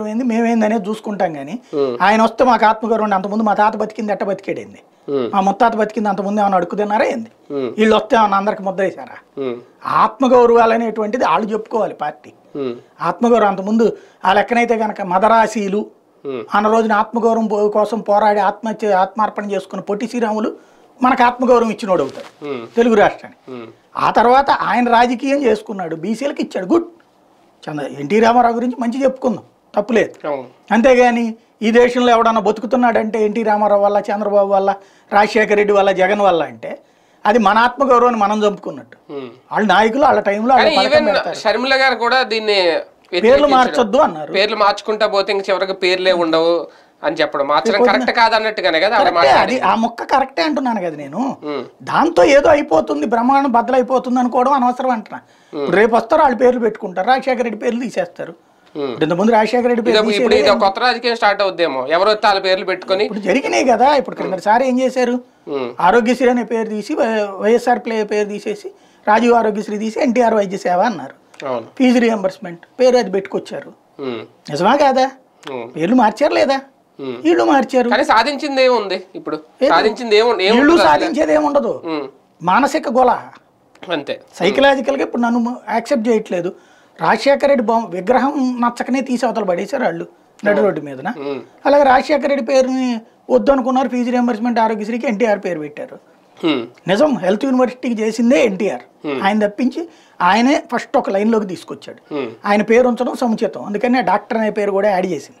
రావటం ఏంది మేమేందనేది చూసుకుంటాం కానీ ఆయన వస్తే మాకు ఆత్మగౌరవం ముందు మా తాత బతికింది ఎట్ట బతికేడేంది మా ముత్తాత బతికింది ముందు ఏమైనా అడుగుతున్నారా ఏంది వీళ్ళు వస్తే ఏమన్నా అందరికి ముద్ద వేసారా ఆత్మగౌరవాలు అనేటువంటిది వాళ్ళు చెప్పుకోవాలి పార్టీ ఆత్మగౌరవం అంతకుముందు ఆ లెక్కనైతే కనుక మదరాశీలు అన్న రోజున ఆత్మగౌరవం కోసం పోరాడి ఆత్మహత్య ఆత్మార్పణ చేసుకున్న పొట్టి శ్రీరాములు మనకు ఆత్మగౌరవం ఇచ్చినోడు అవుతాడు తెలుగు రాష్ట్రాన్ని ఆ తర్వాత ఆయన రాజకీయం చేసుకున్నాడు బీసీలకు ఇచ్చాడు గుడ్ చంద్ర ఎన్టీ రామారావు గురించి మంచి చెప్పుకుందాం తప్పులేదు అంతేగాని ఈ దేశంలో ఎవడన్నా బతుకుతున్నాడంటే ఎన్టీ రామారావు వల్ల చంద్రబాబు వల్ల రాజశేఖర రెడ్డి వల్ల జగన్ వల్ల అంటే అది మన ఆత్మగౌరవాన్ని మనం చంపుకున్నట్టు వాళ్ళ నాయకులు వాళ్ళ టైంలో షర్మిల గారు కూడా దీన్ని పేర్లు మార్చొద్దు అన్నారు పేర్లు మార్చుకుంటా పోతే ఇంక చివరికి పేర్లే ఉండవు అని చెప్పడం మార్చడం కరెక్ట్ కాదన్నట్టుగానే కదా అది ఆ మొక్క కరెక్టే అంటున్నాను కదా నేను దాంతో ఏదో అయిపోతుంది బ్రహ్మాండం బద్దలైపోతుంది అనుకోవడం అనవసరం అంటున్నా రేపు వస్తారు వాళ్ళు పేర్లు పెట్టుకుంటారు రాజశేఖర రెడ్డి పేర్లు తీసేస్తారు ఇంతకుముందు రాజశేఖర రెడ్డి కొత్త రాజకీయం స్టార్ట్ అవుద్దేమో ఎవరో వాళ్ళ పేర్లు పెట్టుకుని ఇప్పుడు జరిగినాయి కదా ఇప్పుడు సార్ ఏం చేశారు ఆరోగ్యశ్రీ అనే పేరు తీసి వైఎస్ఆర్ ప్లే పేరు తీసేసి రాజీవ్ ఆరోగ్యశ్రీ తీసి ఎన్టీఆర్ వైద్య సేవ అన్నారు ఫీజు రియంబర్స్మెంట్ పేరు అది పెట్టుకొచ్చారు నిజమా కాదా పేర్లు మార్చారు లేదా వీళ్ళు మార్చారు కానీ సాధించింది ఏముంది ఇప్పుడు సాధించింది ఏముంది సాధించేది ఏముండదు మానసిక గొల అంతే సైకలాజికల్ గా ఇప్పుడు నన్ను యాక్సెప్ట్ చేయట్లేదు రాజశేఖర రెడ్డి బొమ్మ విగ్రహం నచ్చకనే తీసి అవతల పడేశారు వాళ్ళు నడు రోడ్డు మీదన అలాగే రాజశేఖర రెడ్డి పేరుని వద్దు అనుకున్నారు ఫీజు రియంబర్స్మెంట్ ఆరోగ్యశ్రీకి ఎన్టీఆర్ పేరు పెట్టారు నిజం హెల్త్ యూనివర్సిటీకి చేసిందే ఎన్టీఆర్ ఆయన తప్పించి ఆయనే ఫస్ట్ ఒక లైన్లోకి తీసుకొచ్చాడు ఆయన పేరు ఉంచడం సముచితం అందుకని డాక్టర్ అనే పేరు కూడా యాడ్ చేసింది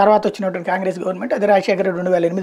తర్వాత వచ్చినటువంటి కాంగ్రెస్ గవర్నమెంట్ అది రాజశేఖర రెండు వేల